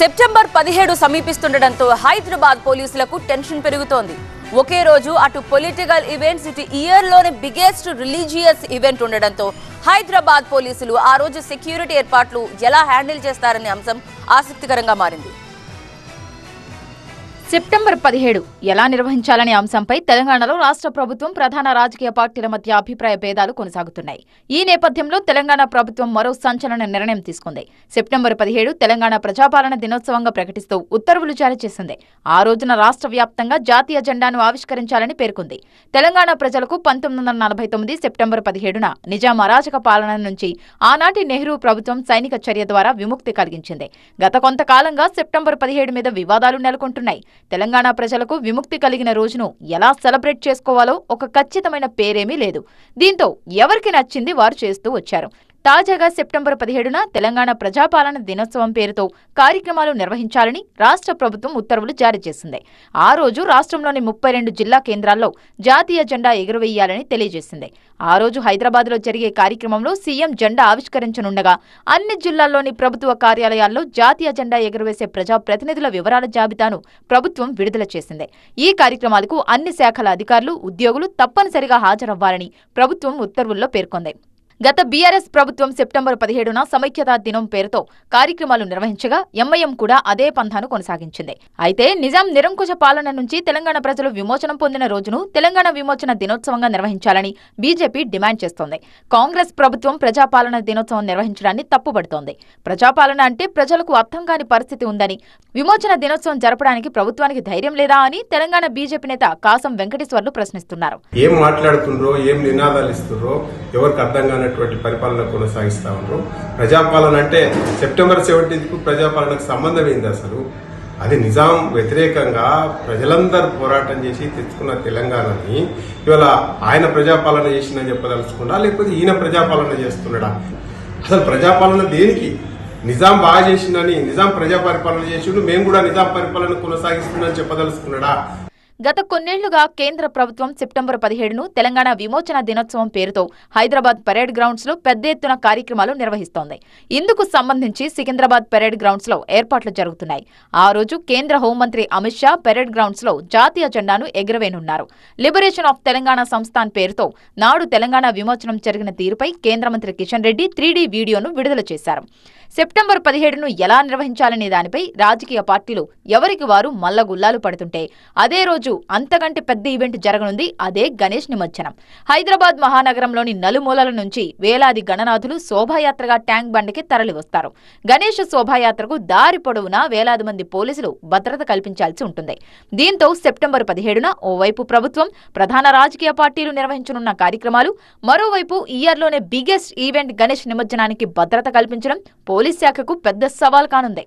September పదిహేడు సమీపిస్తుండటంతో హైదరాబాద్ పోలీసులకు tension పెరుగుతోంది ఒకే రోజు అటు పొలిటికల్ ఈవెంట్స్ ఇటు లోని బిగ్గెస్ట్ రిలీజియస్ ఈవెంట్ ఉండడంతో హైదరాబాద్ పోలీసులు ఆ రోజు సెక్యూరిటీ ఏర్పాట్లు ఎలా హ్యాండిల్ చేస్తారనే అంశం ఆసక్తికరంగా మారింది సెప్టెంబర్ పదిహేడు ఎలా నిర్వహించాలనే అంశంపై తెలంగాణలో రాష్ట్ర ప్రభుత్వం ప్రధాన రాజకీయ పార్టీల మధ్య అభిప్రాయ భేదాలు కొనసాగుతున్నాయి ఈ నేపథ్యంలో తెలంగాణ ప్రభుత్వం మరో సంచలన నిర్ణయం తీసుకుంది సెప్టెంబర్ పదిహేడు తెలంగాణ ప్రజాపాలన దినోత్సవంగా ప్రకటిస్తూ ఉత్తర్వులు జారీ చేసింది ఆ రోజున రాష్ట్ర వ్యాప్తంగా జాతీయ జెండాను ఆవిష్కరించాలని పేర్కొంది తెలంగాణ ప్రజలకు పంతొమ్మిది వందల నలభై తొమ్మిది సెప్టెంబర్ పదిహేడున నిజాం అరాచక పాలన నుంచి ఆనాటి నెహ్రూ ప్రభుత్వం సైనిక చర్య ద్వారా విముక్తి కలిగించింది గత కొంతకాలంగా సెప్టెంబర్ పదిహేడు మీద వివాదాలు నెలకొంటున్నాయి తెలంగాణ ప్రజలకు విముక్తి కలిగిన రోజును ఎలా సెలబ్రేట్ చేసుకోవాలో ఒక ఖచ్చితమైన పేరేమీ లేదు దీంతో ఎవరికి నచ్చింది వారు చేస్తూ వచ్చారు తాజాగా సెప్టెంబర్ పదిహేడున తెలంగాణ ప్రజాపాలన దినోత్సవం పేరుతో కార్యక్రమాలు నిర్వహించాలని రాష్ట్ర ప్రభుత్వం ఉత్తర్వులు జారీ చేసింది ఆ రోజు రాష్ట్రంలోని ముప్పై రెండు జిల్లా కేంద్రాల్లో జాతీయ జెండా ఎగురవేయాలని తెలియజేసింది ఆ రోజు హైదరాబాద్లో జరిగే కార్యక్రమంలో సీఎం జెండా ఆవిష్కరించనుండగా అన్ని జిల్లాల్లోని ప్రభుత్వ కార్యాలయాల్లో జాతీయ జెండా ఎగురవేసే ప్రజాప్రతినిధుల వివరాల జాబితాను ప్రభుత్వం విడుదల చేసింది ఈ కార్యక్రమాలకు అన్ని శాఖల అధికారులు ఉద్యోగులు తప్పనిసరిగా హాజరవ్వాలని ప్రభుత్వం ఉత్తర్వుల్లో పేర్కొంది గత బీఆర్ఎస్ ప్రభుత్వం సెప్టెంబర్ పదిహేడున సమైక్యతా దినం పేరుతో కార్యక్రమాలు నిర్వహించగా ఎంఐఎం కూడా అదే పంథాను కొనసాగించింది అయితే నిజాం నిరంకుశ పాలన నుంచి తెలంగాణ ప్రజలు విమోచనం పొందిన రోజును తెలంగాణ విమోచన దినోత్సవంగా నిర్వహించాలని బీజేపీ డిమాండ్ చేస్తోంది కాంగ్రెస్ ప్రభుత్వం ప్రజాపాలన దినోత్సవం నిర్వహించడాన్ని తప్పుపడుతోంది ప్రజాపాలన అంటే ప్రజలకు అర్థం కాని పరిస్థితి ఉందని విమోచన దినోత్సవం జరపడానికి ప్రభుత్వానికి ధైర్యం లేదా అని తెలంగాణ బీజేపీ నేత కాసం వెంకటేశ్వర్లు ప్రశ్నిస్తున్నారు ఏం మాట్లాడుతుండ్రో ఏం నినాదాలు ఇస్తుండ్రో ఎవరికి అర్థం కాని అనేటువంటి పరిపాలన కొనసాగిస్తూ ఉన్నారు ప్రజాపాలన అంటే సెప్టెంబర్ సెవెంటీన్త్కు ప్రజాపాలనకు సంబంధం ఏంది అసలు అది నిజాం వ్యతిరేకంగా ప్రజలందరూ పోరాటం చేసి తెచ్చుకున్న తెలంగాణని ఇవాళ ఆయన ప్రజాపాలన చేసిందని చెప్పదలుచుకుండా లేకపోతే ఈయన ప్రజాపాలన చేస్తున్నాడా అసలు ప్రజాపాలన దేనికి నిజాం బాగా చేసిందని నిజాం ప్రజా పరిపాలన చేసిండు మేము కూడా నిజాం పరిపాలన కొనసాగిస్తుందని చెప్పదలుచుకున్నాడా గత కొన్నేళ్లుగా కేంద్ర ప్రభుత్వం సెప్టెంబర్ పదిహేడును తెలంగాణ విమోచన దినోత్సవం పేరుతో హైదరాబాద్ పరేడ్ గ్రౌండ్స్ లో పెద్ద ఎత్తున కార్యక్రమాలు నిర్వహిస్తోంది ఇందుకు సంబంధించి సికింద్రాబాద్ పరేడ్ గ్రౌండ్స్ లో ఏర్పాట్లు జరుగుతున్నాయి ఆ రోజు కేంద్ర హోంమంత్రి అమిత్ షా పరేడ్ గ్రౌండ్స్ లో జాతీయ జెండాను ఎగురవేనున్నారు లిబరేషన్ ఆఫ్ తెలంగాణ సంస్థాన్ పేరుతో నాడు తెలంగాణ విమోచనం జరిగిన తీరుపై కేంద్ర మంత్రి కిషన్ రెడ్డి త్రీడీ వీడియోను విడుదల చేశారు సెప్టెంబర్ పదిహేడును ఎలా నిర్వహించాలనే దానిపై రాజకీయ పార్టీలు ఎవరికి వారు మల్లగుల్లాలు పడుతుంటే అదే రోజు రోజు అంతకంటే పెద్ద ఈవెంట్ జరగనుంది అదే గణేష్ నిమజ్జనం హైదరాబాద్ మహానగరంలోని నలుమూలల నుంచి వేలాది గణనాథులు శోభాయాత్రగా ట్యాంక్ బండికి తరలివస్తారు గణేష్ శోభాయాత్రకు దారి పొడవునా వేలాది మంది పోలీసులు భద్రత కల్పించాల్సి ఉంటుంది దీంతో సెప్టెంబర్ పదిహేడున ఓవైపు ప్రభుత్వం ప్రధాన రాజకీయ పార్టీలు నిర్వహించనున్న కార్యక్రమాలు మరోవైపు ఇయర్లోనే బిగ్గెస్ట్ ఈవెంట్ గణేష్ నిమజ్జనానికి భద్రత కల్పించడం పోలీస్ శాఖకు పెద్ద సవాల్ కానుంది